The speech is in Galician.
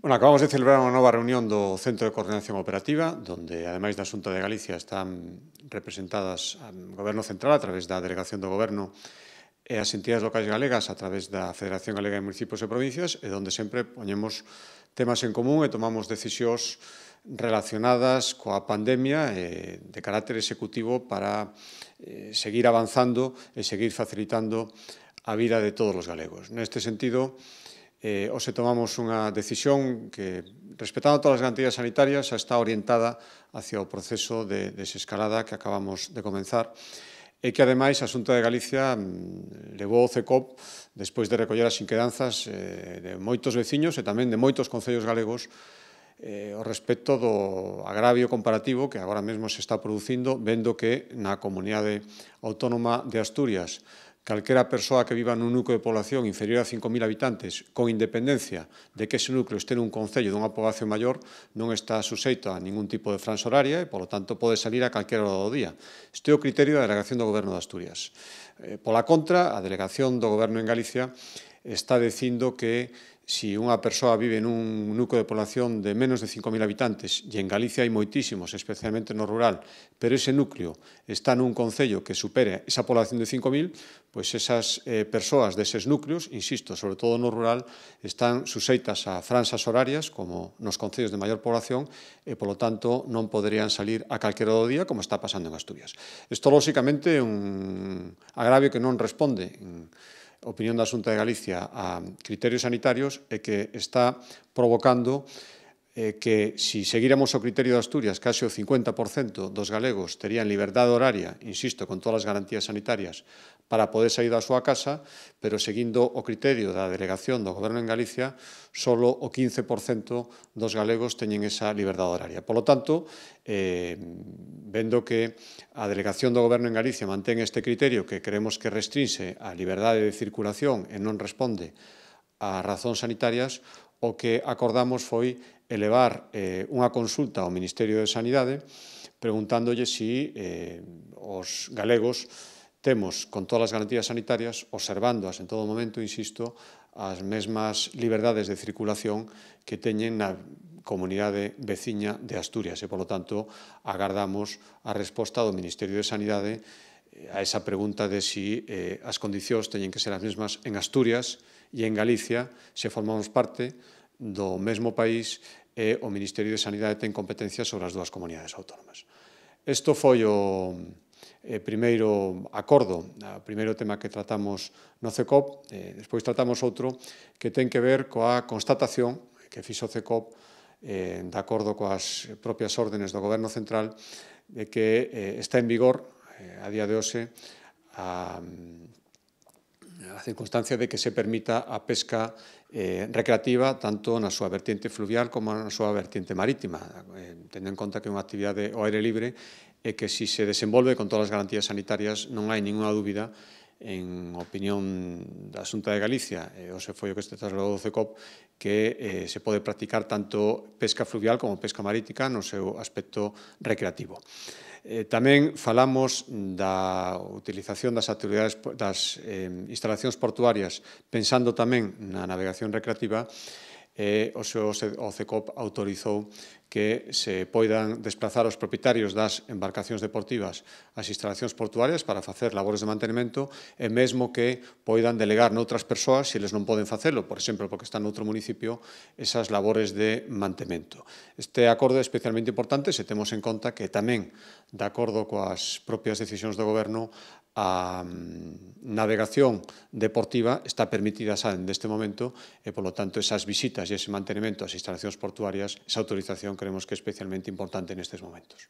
Bueno, acabamos de celebrar unha nova reunión do Centro de Coordinación Operativa, donde, ademais da Xunta de Galicia, están representadas o Goberno Central a través da Delegación do Goberno e as entidades locais galegas a través da Federación Galega de Municipios e Provincias, e donde sempre poñemos temas en común e tomamos decisións relacionadas coa pandemia de carácter executivo para eh, seguir avanzando e seguir facilitando a vida de todos os galegos. Neste sentido, eh, hoxe tomamos unha decisión que, respetando todas as garantías sanitarias, xa está orientada hacia o proceso de desescalada que acabamos de comenzar e que, ademais, a Xunta de Galicia mm, levou o CECOP despois de recoller as inquedanzas eh, de moitos veciños e tamén de moitos concellos galegos eh, o respecto do agravio comparativo que agora mesmo se está producindo vendo que na comunidade autónoma de Asturias calquera persoa que viva nun núcleo de población inferior a 5.000 habitantes, con independencia de que ese núcleo este nun concello dunha poboación maior, non está suxeito a ningún tipo de franxa horaria e, polo tanto, pode salir a calquera hora do día. Este é o criterio da Delegación do Goberno de Asturias. Eh, pola contra, a Delegación do Goberno en Galicia está dicindo que Si unha persoa vive nun núcleo de población de menos de 5.000 habitantes, e en Galicia hai moitísimos, especialmente no rural, pero ese núcleo está nun concello que supere esa población de 5.000, pois esas eh, persoas deses núcleos, insisto, sobre todo no rural, están suseitas a franxas horarias, como nos concellos de maior población, e, polo tanto, non poderían salir a calquera do día, como está pasando en Asturias. Isto, lóxicamente, é un agravio que non responde en opinión da Xunta de Galicia a criterios sanitarios é que está provocando eh, que se seguiramos o criterio de Asturias, case o 50% dos galegos terían liberdade horaria, insisto, con todas as garantías sanitarias, para poder sair da súa casa, pero seguindo o criterio da delegación do Goberno en Galicia, solo o 15% dos galegos teñen esa liberdade horaria. Por lo tanto, eh, vendo que a delegación do Goberno en Galicia mantén este criterio que creemos que restrinse a liberdade de circulación e non responde a razóns sanitarias, o que acordamos foi elevar eh, unha consulta ao Ministerio de Sanidade preguntándolle si eh, os galegos temos, con todas as garantías sanitarias, observándoas en todo momento, insisto, as mesmas liberdades de circulación que teñen na comunidade veciña de Asturias e, polo tanto, agardamos a resposta do Ministerio de Sanidade eh, a esa pregunta de si eh, as condicións teñen que ser as mesmas en Asturias e en Galicia, se formamos parte do mesmo país e o Ministerio de Sanidade ten competencia sobre as dúas comunidades autónomas. Isto foi o eh, primeiro acordo, o primeiro tema que tratamos no CECOP, eh, despois tratamos outro que ten que ver coa constatación que fixo o CECOP eh, de acordo coas propias órdenes do Goberno Central de que eh, está en vigor eh, a día de hoxe a, a circunstancia de que se permita a pesca eh, recreativa tanto na súa vertente fluvial como na súa vertente marítima, eh, tendo en conta que é unha actividade ao aire libre e que si se desenvolve con todas as garantías sanitarias non hai ninguna dúbida en opinión da Xunta de Galicia, e o se foi o que este trasladou do CECOP, que eh, se pode practicar tanto pesca fluvial como pesca marítica no seu aspecto recreativo. Eh, tamén falamos da utilización das actividades das eh, instalacións portuarias pensando tamén na navegación recreativa e eh, o, o CECOP autorizou que se poidan desplazar os propietarios das embarcacións deportivas ás instalacións portuarias para facer labores de mantenimento e mesmo que poidan delegar noutras persoas se eles non poden facelo, por exemplo, porque están noutro municipio, esas labores de mantemento. Este acordo é especialmente importante se temos en conta que tamén, de acordo coas propias decisións do goberno, a mm, navegación deportiva está permitida xa en deste momento e, polo tanto, esas visitas e ese mantenimento ás instalacións portuarias, esa autorización creemos que es especialmente importante en estos momentos.